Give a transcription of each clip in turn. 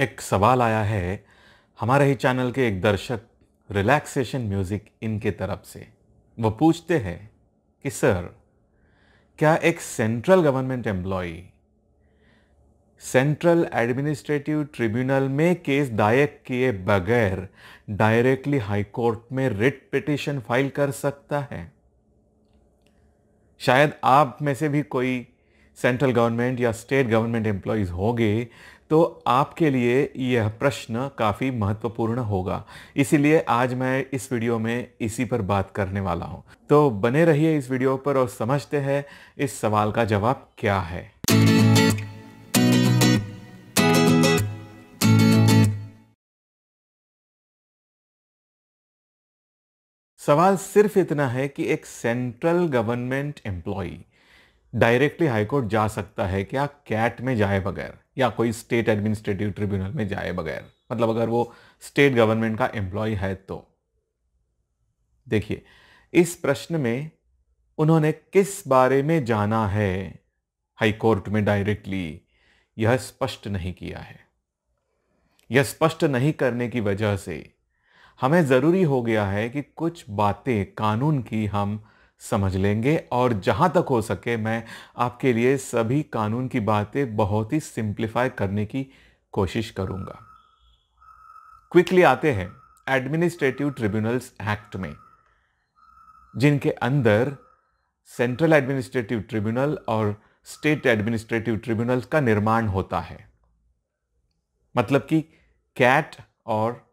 एक सवाल आया है हमारे ही चैनल के एक दर्शक रिलैक्सेशन म्यूज़िक इनके तरफ से वो पूछते हैं कि सर क्या एक central government employ central administrative tribunal में केस दायर किए बगैर डायरेक्टली हाई कोर्ट में रिट पिटिशन फाइल कर सकता है शायद आप में से भी कोई सेंट्रल गवर्नमेंट या स्टेट गवर्नमेंट एम्प्लॉयज़ होंगे तो आपके लिए यह प्रश्न काफ़ी महत्वपूर्ण होगा इसीलिए आज मैं इस वीडियो में इसी पर बात करने वाला हूँ तो बने रहिए इस वीडियो पर और समझते हैं इस सवाल का जवाब क्या है सवाल सिर्फ इतना है कि एक central government employee directly high court जा सकता है क्या कैट में जाए बगैर या कोई स्टेट एडमिनिस्ट्रेटिव ट्रिब्यूनल में जाए बगैर मतलब अगर वो स्टेट गवर्नमेंट का एम्प्लॉय है तो देखिए इस प्रश्न में उन्होंने किस बारे में जाना है हाईकोर्ट में डायरेक्टली यह स्पष्ट नहीं किया है यह स्पष्ट नहीं करने की वजह से हमें ज़रूरी हो गया है कि कुछ बातें कानून की हम समझ लेंगे और जहाँ तक हो सके मैं आपके लिए सभी कानून की बातें बहुत ही सिंप्लीफाई करने की कोशिश करूँगा क्विकली आते हैं एडमिनिस्ट्रेटिव ट्रिब्यूनल्स एक्ट में जिनके अंदर सेंट्रल एडमिनिस्ट्रेटिव ट्रिब्यूनल और स्टेट एडमिनिस्ट्रेटिव ट्रिब्यूनल का निर्माण होता है मतलब कि कैट और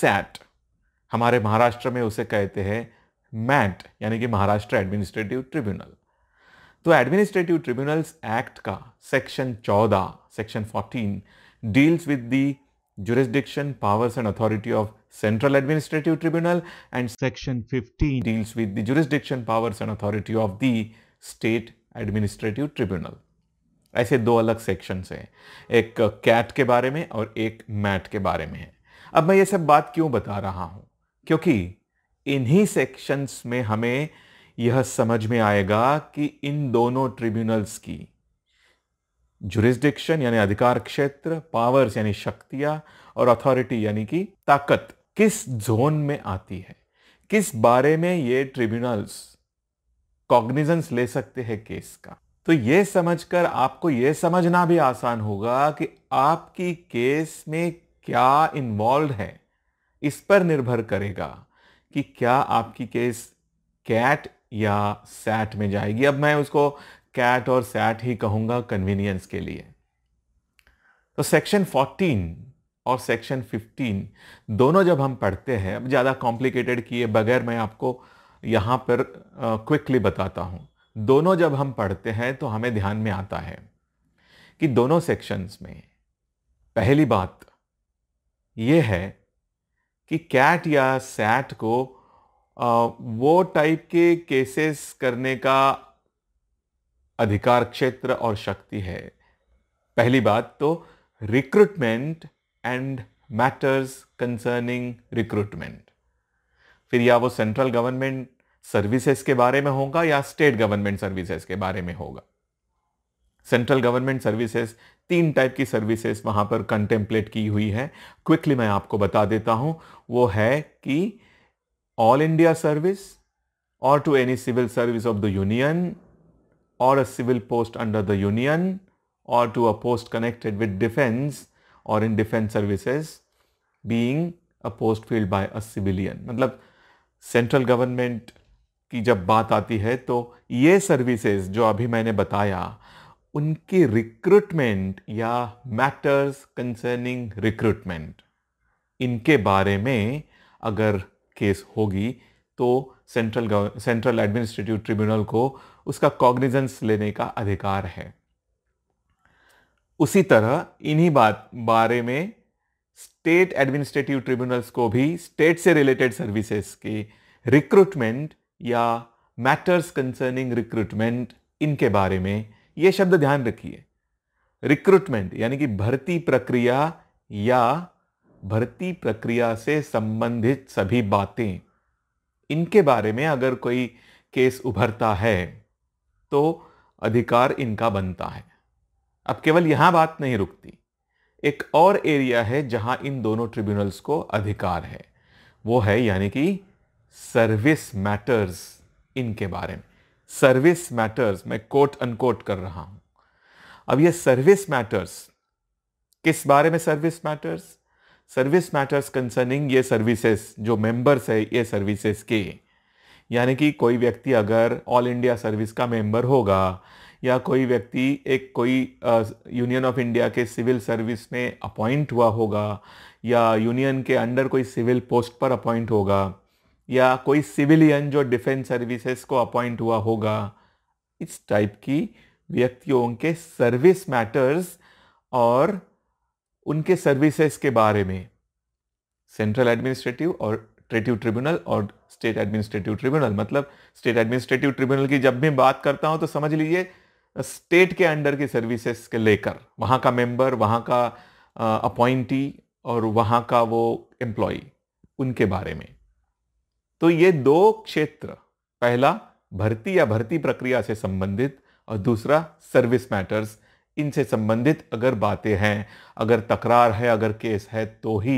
सैट हमारे महाराष्ट्र में उसे कहते हैं मैट यानी कि महाराष्ट्र एडमिनिस्ट्रेटिव ट्रिब्यूनल तो एडमिनिस्ट्रेटिव ट्रिब्यूनल्स एक्ट का section 14 section 14 deals with the jurisdiction, powers and authority of Central Administrative Tribunal and Section 15 deals with the jurisdiction, powers and authority of the State Administrative Tribunal. ऐसे दो अलग sections हैं एक cat के बारे में और एक मैट के बारे में है अब मैं ये सब बात क्यों बता रहा हूँ क्योंकि इन्हीं सेक्शंस में हमें यह समझ में आएगा कि इन दोनों ट्रिब्यूनल्स की जुरिस्डिक्शन यानी अधिकार क्षेत्र पावर्स यानी शक्तियां और अथॉरिटी यानी कि ताकत किस जोन में आती है किस बारे में ये ट्रिब्यूनल्स कॉग्निजेंस ले सकते हैं केस का तो ये समझकर आपको ये समझना भी आसान होगा कि आपकी केस में क्या इन्वॉल्व है इस पर निर्भर करेगा कि क्या आपकी केस कैट या सैट में जाएगी अब मैं उसको कैट और सैट ही कहूंगा कन्वीनियंस के लिए तो सेक्शन 14 और सेक्शन 15 दोनों जब हम पढ़ते हैं अब ज़्यादा कॉम्प्लिकेटेड किए बगैर मैं आपको यहाँ पर क्विकली बताता हूँ दोनों जब हम पढ़ते हैं तो हमें ध्यान में आता है कि दोनों सेक्शंस में पहली बात यह है कि कैट या सैट को वो टाइप के केसेस करने का अधिकार क्षेत्र और शक्ति है पहली बात तो recruitment and matters concerning recruitment फिर या वो सेंट्रल गवर्नमेंट सर्विसेज के बारे में होगा या स्टेट गवर्नमेंट सर्विसेज के बारे में होगा सेंट्रल गवर्नमेंट सर्विसेज तीन टाइप की सर्विसेज वहाँ पर कंटेम्पलेट की हुई है क्विकली मैं आपको बता देता हूँ वो है कि ऑल इंडिया सर्विस और to any civil service of the union और a civil post under the union और to a post connected with defence और in defence services being a post filled by a civilian मतलब central government की जब बात आती है तो ये सर्विसेज जो अभी मैंने बताया उनके रिक्रूटमेंट या मैटर्स कंसर्निंग रिक्रूटमेंट इनके बारे में अगर केस होगी तो सेंट्रल सेंट्रल एडमिनिस्ट्रेटिव ट्रिब्यूनल को उसका कॉग्निजेंस लेने का अधिकार है उसी तरह इन्हीं बात बारे में स्टेट एडमिनिस्ट्रेटिव ट्रिब्यूनल्स को भी स्टेट से रिलेटेड सर्विसेज के रिक्रूटमेंट या मैटर्स कंसर्निंग रिक्रूटमेंट इनके बारे में ये शब्द ध्यान रखिए रिक्रूटमेंट यानी कि भर्ती प्रक्रिया या भर्ती प्रक्रिया से संबंधित सभी बातें इनके बारे में अगर कोई केस उभरता है तो अधिकार इनका बनता है अब केवल यहां बात नहीं रुकती एक और एरिया है जहां इन दोनों ट्रिब्यूनल्स को अधिकार है वो है यानी कि सर्विस मैटर्स इनके बारे में सर्विस मैटर्स मैं कोट अनकोट कर रहा हूं अब ये सर्विस मैटर्स किस बारे में service matters service matters concerning ये सर्विसेज जो मेंबर्स है ये सर्विसेज के यानी कि कोई व्यक्ति अगर ऑल इंडिया सर्विस का मेंबर होगा या कोई व्यक्ति एक कोई यूनियन ऑफ इंडिया के सिविल सर्विस में अपॉइंट हुआ होगा या यूनियन के अंडर कोई सिविल पोस्ट पर अपॉइंट होगा या कोई सिविलियन जो डिफेंस सर्विसेज को अपॉइंट हुआ होगा इस टाइप की व्यक्तियों के सर्विस मैटर्स और उनके सर्विसेज के बारे में सेंट्रल एडमिनिस्ट्रेटिव और ट्रेटिव ट्रिब्यूनल और स्टेट एडमिनिस्ट्रेटिव ट्रिब्यूनल मतलब स्टेट एडमिनिस्ट्रेटिव ट्रिब्यूनल की जब भी बात करता हूँ तो समझ लीजिए स्टेट के अंडर की सर्विसेज के लेकर वहाँ का मेंबर वहाँ का अपॉइंटी और वहाँ का वो एम्प्लॉय उनके बारे में तो ये दो क्षेत्र पहला भर्ती या भर्ती प्रक्रिया से संबंधित और दूसरा सर्विस मैटर्स इनसे संबंधित अगर बातें हैं अगर तकरार है अगर केस है तो ही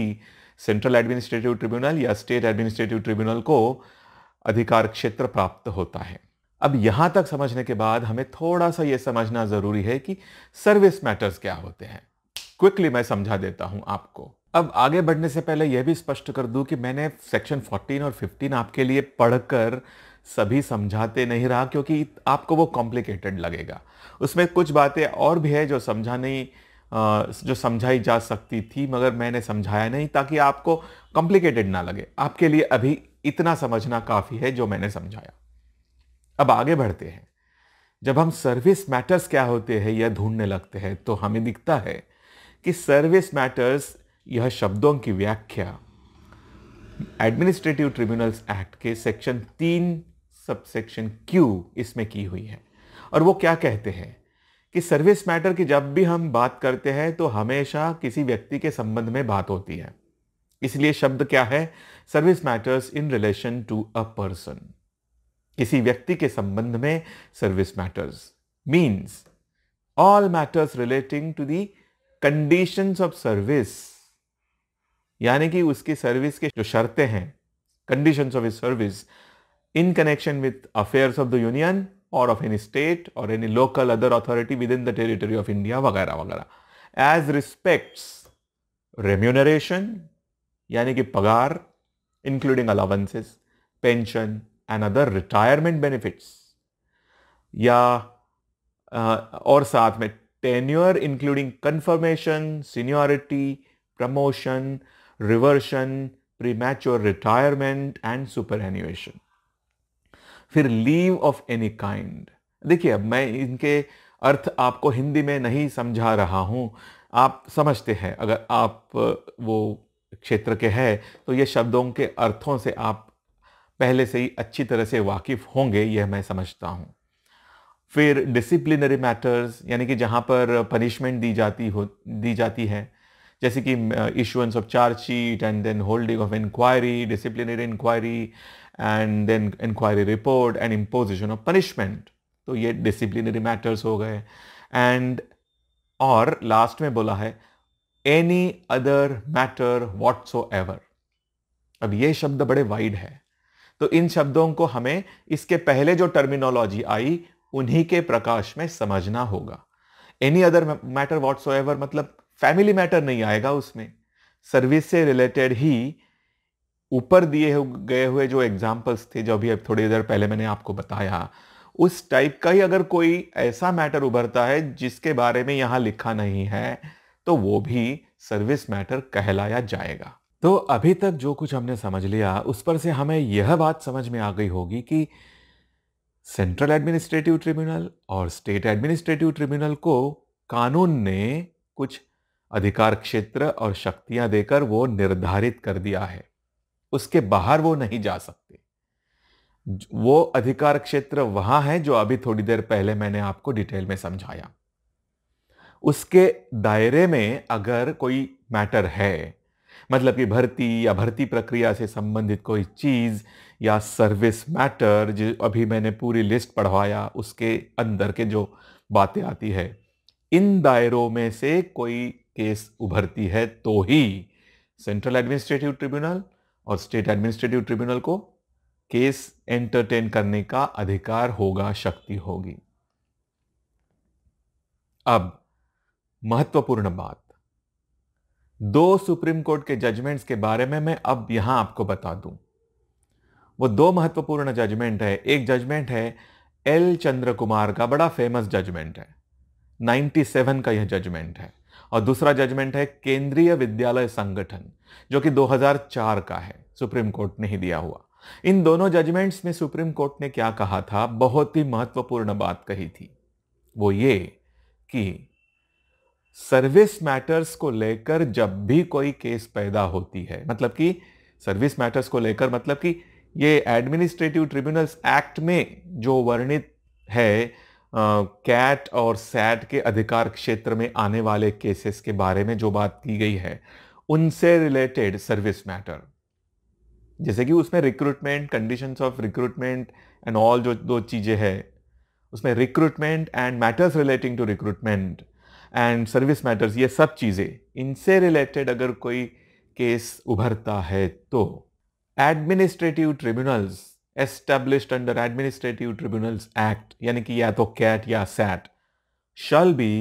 सेंट्रल एडमिनिस्ट्रेटिव ट्रिब्यूनल या स्टेट एडमिनिस्ट्रेटिव ट्रिब्यूनल को अधिकार क्षेत्र प्राप्त होता है अब यहाँ तक समझने के बाद हमें थोड़ा सा ये समझना ज़रूरी है कि सर्विस मैटर्स क्या होते हैं क्विकली मैं समझा देता हूँ आपको अब आगे बढ़ने से पहले यह भी स्पष्ट कर दूं कि मैंने सेक्शन 14 और 15 आपके लिए पढ़कर सभी समझाते नहीं रहा क्योंकि आपको वो कॉम्प्लिकेटेड लगेगा उसमें कुछ बातें और भी है जो समझा नहीं जो समझाई जा सकती थी मगर मैंने समझाया नहीं ताकि आपको कॉम्प्लिकेटेड ना लगे आपके लिए अभी इतना समझना काफ़ी है जो मैंने समझाया अब आगे बढ़ते हैं जब हम सर्विस मैटर्स क्या होते हैं यह ढूंढने लगते हैं तो हमें दिखता है कि सर्विस मैटर्स यह शब्दों की व्याख्या एडमिनिस्ट्रेटिव ट्रिब्यूनल्स एक्ट के सेक्शन तीन सबसेक्शन क्यू इसमें की हुई है और वो क्या कहते हैं कि सर्विस मैटर की जब भी हम बात करते हैं तो हमेशा किसी व्यक्ति के संबंध में बात होती है इसलिए शब्द क्या है service matters in relation to a person किसी व्यक्ति के संबंध में service matters means all matters relating to the conditions of service यानी कि उसकी सर्विस के जो शर्तें हैं condition of a service in connection with affairs of the union और ऑफ एनी स्टेट और any local other authority within the territory of India वगैरह वगैरह एज रिस्पेक्ट्स रेम्यूनरेशन यानी कि पगार including allowances pension and other retirement benefits या और साथ में tenure including confirmation seniority promotion reversion premature retirement and superannuation फिर लीव ऑफ एनी काइंड देखिए अब मैं इनके अर्थ आपको हिंदी में नहीं समझा रहा हूँ आप समझते हैं अगर आप वो क्षेत्र के हैं तो ये शब्दों के अर्थों से आप पहले से ही अच्छी तरह से वाकिफ़ होंगे यह मैं समझता हूँ फिर डिसिप्लिनरी मैटर्स यानी कि जहाँ पर पनिशमेंट दी जाती हो दी जाती है जैसे कि issuance of chargesheet and then holding of inquiry disciplinary inquiry and then inquiry report and imposition of punishment तो ये डिसिप्लिनरी मैटर्स हो गए एंड और लास्ट में बोला है any other matter so ever अब ये शब्द बड़े वाइड है तो इन शब्दों को हमें इसके पहले जो टर्मिनोलॉजी आई उन्हीं के प्रकाश में समझना होगा any other matter whatsoever मतलब फैमिली मैटर नहीं आएगा उसमें सर्विस से रिलेटेड ही ऊपर दिए गए हुए जो एग्जाम्पल्स थे जो अभी थोड़ी देर पहले मैंने आपको बताया उस टाइप का ही अगर कोई ऐसा मैटर उभरता है जिसके बारे में यहाँ लिखा नहीं है तो वो भी सर्विस मैटर कहलाया जाएगा तो अभी तक जो कुछ हमने समझ लिया उस पर से हमें यह बात समझ में आ गई होगी कि सेंट्रल एडमिनिस्ट्रेटिव ट्रिब्यूनल और स्टेट एडमिनिस्ट्रेटिव ट्रिब्यूनल को कानून ने कुछ अधिकार क्षेत्र और शक्तियां देकर वो निर्धारित कर दिया है उसके बाहर वो नहीं जा सकते वो अधिकार क्षेत्र वहां है जो अभी थोड़ी देर पहले मैंने आपको डिटेल में समझाया उसके दायरे में अगर कोई मैटर है मतलब कि भर्ती या भर्ती प्रक्रिया से संबंधित कोई चीज़ या सर्विस मैटर जो अभी मैंने पूरी लिस्ट पढ़वाया उसके अंदर के जो बातें आती है इन दायरों में से कोई केस उभरती है तो ही सेंट्रल एडमिनिस्ट्रेटिव ट्रिब्यूनल और स्टेट एडमिनिस्ट्रेटिव ट्रिब्यूनल को केस एंटरटेन करने का अधिकार होगा शक्ति होगी अब महत्वपूर्ण बात दो सुप्रीम कोर्ट के जजमेंट्स के बारे में मैं अब यहां आपको बता दूं वो दो महत्वपूर्ण जजमेंट है एक जजमेंट है एल चंद्र कुमार का बड़ा फेमस जजमेंट है 97 का यह जजमेंट है और दूसरा जजमेंट है केंद्रीय विद्यालय संगठन जो कि 2004 का है सुप्रीम कोर्ट ने ही दिया हुआ इन दोनों जजमेंट्स में सुप्रीम कोर्ट ने क्या कहा था बहुत ही महत्वपूर्ण बात कही थी वो ये कि सर्विस मैटर्स को लेकर जब भी कोई केस पैदा होती है मतलब कि सर्विस मैटर्स को लेकर मतलब कि ये एडमिनिस्ट्रेटिव ट्रिब्यूनल्स एक्ट में जो वर्णित है कैट और सैट के अधिकार क्षेत्र में आने वाले केसेस के बारे में जो बात की गई है उनसे रिलेटेड सर्विस मैटर जैसे कि उसमें recruitment conditions of recruitment and all जो दो चीज़ें हैं उसमें recruitment and matters relating to recruitment and service matters ये सब चीज़ें इनसे रिलेटेड अगर कोई केस उभरता है तो administrative tribunals established under Administrative Tribunals Act यानी कि या तो कैट या SAT shall be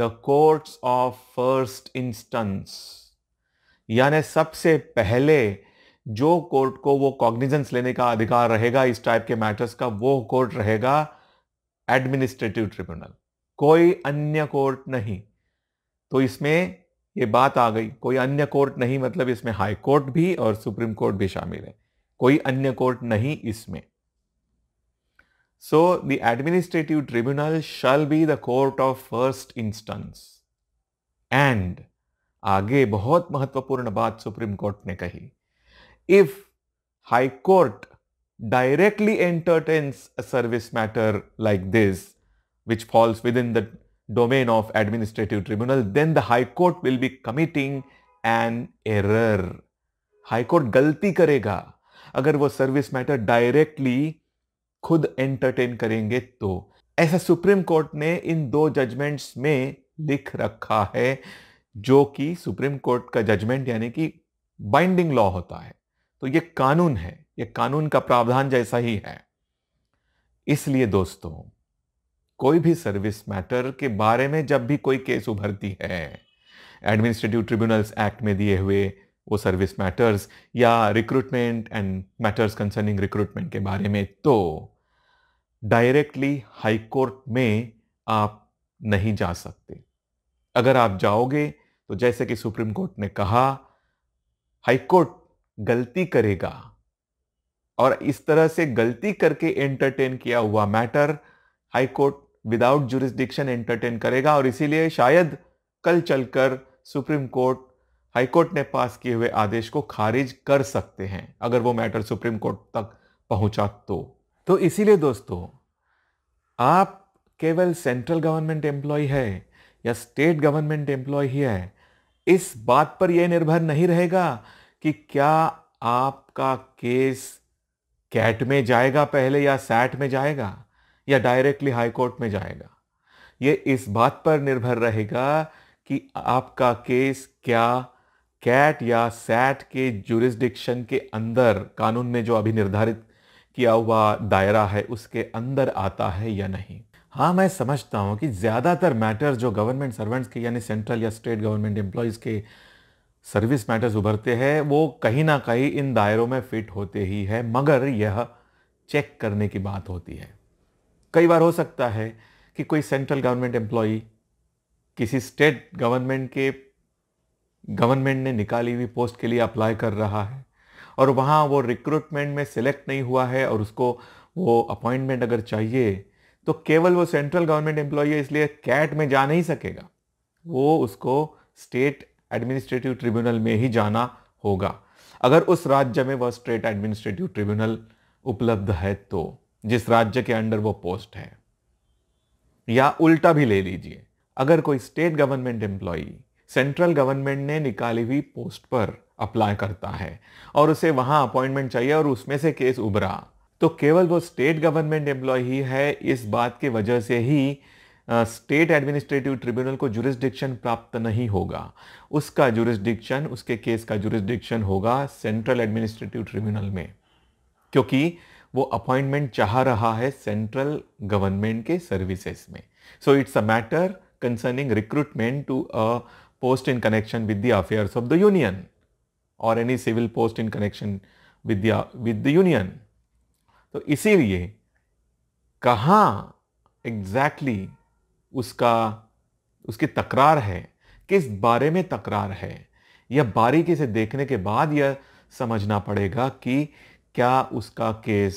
the courts of first instance यानी सबसे पहले जो कोर्ट को वो कॉग्निजेंस लेने का अधिकार रहेगा इस टाइप के मैटर्स का वो कोर्ट रहेगा एडमिनिस्ट्रेटिव ट्रिब्यूनल कोई अन्य कोर्ट नहीं तो इसमें ये बात आ गई कोई अन्य कोर्ट नहीं मतलब इसमें हाई कोर्ट भी और सुप्रीम कोर्ट भी शामिल है कोई अन्य कोर्ट नहीं इसमें so the administrative tribunal shall be the court of first instance and आगे बहुत महत्वपूर्ण बात सुप्रीम कोर्ट ने कही if high court directly entertains a service matter like this which falls within the domain of administrative tribunal then the high court will be committing an error high court गलती करेगा अगर वो service matter directly खुद entertain करेंगे तो ऐसा supreme court ने इन दो जजमेंट्स में लिख रखा है जो कि सुप्रीम कोर्ट का जजमेंट यानी कि बाइंडिंग लॉ होता है तो ये कानून है ये कानून का प्रावधान जैसा ही है इसलिए दोस्तों कोई भी सर्विस मैटर के बारे में जब भी कोई केस उभरती है एडमिनिस्ट्रेटिव ट्रिब्यूनल्स एक्ट में दिए हुए वो सर्विस मैटर्स या recruitment and matters concerning recruitment के बारे में तो डायरेक्टली हाई कोर्ट में आप नहीं जा सकते अगर आप जाओगे तो जैसे कि सुप्रीम कोर्ट ने कहा हाई कोर्ट गलती करेगा और इस तरह से गलती करके एंटरटेन किया हुआ matter high court without jurisdiction entertain करेगा और इसीलिए शायद कल चलकर सुप्रीम कोर्ट हाईकोर्ट ने पास किए हुए आदेश को खारिज कर सकते हैं अगर वो मैटर सुप्रीम कोर्ट तक पहुंचा तो तो इसीलिए दोस्तों आप केवल सेंट्रल गवर्नमेंट एम्प्लॉय है या स्टेट गवर्नमेंट एम्प्लॉय ही है इस बात पर यह निर्भर नहीं रहेगा कि क्या आपका केस कैट में जाएगा पहले या सैट में जाएगा या डायरेक्टली हाईकोर्ट में जाएगा ये इस बात पर निर्भर रहेगा कि आपका केस क्या कैट या सैट के जुरिस्डिक्शन के अंदर कानून में जो अभी निर्धारित किया हुआ दायरा है उसके अंदर आता है या नहीं हाँ मैं समझता हूँ कि ज़्यादातर मैटर्स जो गवर्नमेंट सर्वेंट्स के यानी सेंट्रल या स्टेट गवर्नमेंट एम्प्लॉयज़ के सर्विस मैटर्स उभरते हैं वो कहीं ना कहीं इन दायरों में फिट होते ही है मगर यह चेक करने की बात होती है कई बार हो सकता है कि कोई सेंट्रल गवर्नमेंट एम्प्लॉई किसी स्टेट गवर्नमेंट के गवर्नमेंट ने निकाली हुई पोस्ट के लिए अप्लाई कर रहा है और वहाँ वो रिक्रूटमेंट में सिलेक्ट नहीं हुआ है और उसको वो अपॉइंटमेंट अगर चाहिए तो केवल वो सेंट्रल गवर्नमेंट एम्प्लॉई है इसलिए कैट में जा नहीं सकेगा वो उसको स्टेट एडमिनिस्ट्रेटिव ट्रिब्यूनल में ही जाना होगा अगर उस राज्य में वह स्टेट एडमिनिस्ट्रेटिव ट्रिब्यूनल उपलब्ध है तो जिस राज्य के अंडर वो पोस्ट है या उल्टा भी ले लीजिए अगर कोई state government employee central government ने निकाली हुई पोस्ट पर अप्लाई करता है और उसे वहां अपॉइंटमेंट चाहिए और उसमें से केस उभरा तो केवल वो स्टेट गवर्नमेंट एम्प्लॉय ही है इस बात की वजह से ही स्टेट एडमिनिस्ट्रेटिव ट्रिब्यूनल को जुरिस्डिक्शन प्राप्त नहीं होगा उसका जुरिस्डिक्शन उसके केस का जुरिस्डिक्शन होगा सेंट्रल एडमिनिस्ट्रेटिव ट्रिब्यूनल में क्योंकि वो अपॉइंटमेंट चाह रहा है सेंट्रल गवर्नमेंट के सर्विसेज में so it's a matter concerning recruitment to a post in connection with the affairs of the union और any civil post in connection with with the union तो इसीलिए कहाँ एग्जैक्टली उसका उसकी तकरार है किस बारे में तकरार है यह बारीकी से देखने के बाद यह समझना पड़ेगा कि क्या उसका केस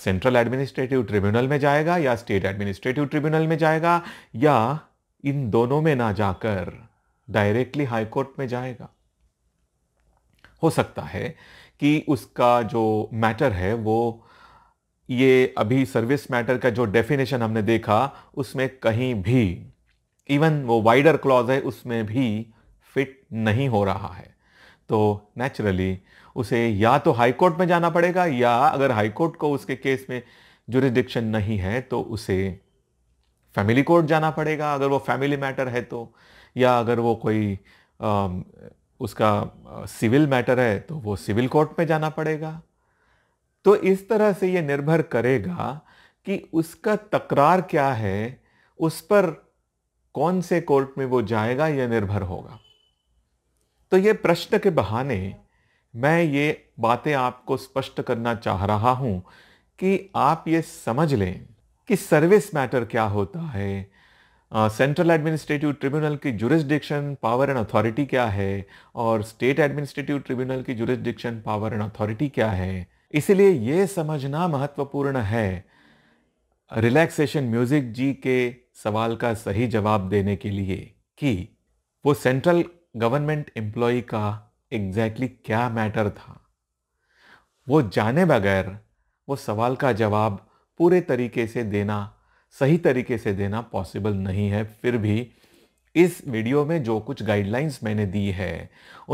सेंट्रल एडमिनिस्ट्रेटिव ट्रिब्यूनल में जाएगा या स्टेट एडमिनिस्ट्रेटिव ट्रिब्यूनल में जाएगा या इन दोनों में ना जाकर डायरेक्टली हाई कोर्ट में जाएगा हो सकता है कि उसका जो मैटर है वो ये अभी सर्विस मैटर का जो डेफिनेशन हमने देखा उसमें कहीं भी इवन वो वाइडर क्लॉज है उसमें भी फिट नहीं हो रहा है तो नेचुरली उसे या तो हाई कोर्ट में जाना पड़ेगा या अगर हाई कोर्ट को उसके केस में जुरिस्डिक्शन नहीं है तो उसे फैमिली कोर्ट जाना पड़ेगा अगर वो फैमिली मैटर है तो या अगर वो कोई आ, उसका सिविल मैटर है तो वो सिविल कोर्ट में जाना पड़ेगा तो इस तरह से ये निर्भर करेगा कि उसका तकरार क्या है उस पर कौन से कोर्ट में वो जाएगा यह निर्भर होगा तो ये प्रश्न के बहाने मैं ये बातें आपको स्पष्ट करना चाह रहा हूँ कि आप ये समझ लें कि सर्विस मैटर क्या होता है सेंट्रल एडमिनिस्ट्रेटिव ट्रिब्यूनल की जुरिस्डिक्शन पावर एंड अथॉरिटी क्या है और स्टेट एडमिनिस्ट्रेटिव ट्रिब्यूनल की जुरिस्डिक्शन पावर एंड अथॉरिटी क्या है इसलिए यह समझना महत्वपूर्ण है रिलैक्सेशन म्यूजिक जी के सवाल का सही जवाब देने के लिए कि वो सेंट्रल गवर्नमेंट एम्प्लॉय का एग्जैक्टली exactly क्या मैटर था वो जाने बगैर वो सवाल का जवाब पूरे तरीके से देना सही तरीके से देना पॉसिबल नहीं है फिर भी इस वीडियो में जो कुछ गाइडलाइंस मैंने दी है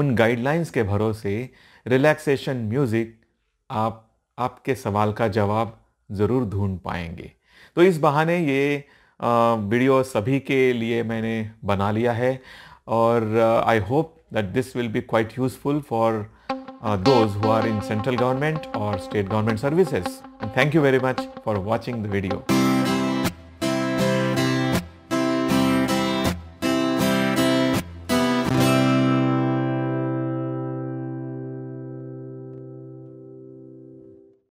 उन गाइडलाइंस के भरोसे रिलैक्सेशन म्यूज़िक आप आपके सवाल का जवाब ज़रूर ढूंढ पाएंगे तो इस बहाने ये वीडियो सभी के लिए मैंने बना लिया है और I hope that this will be quite useful for uh, those who are in central government or state government services. And thank you very much for watching the video.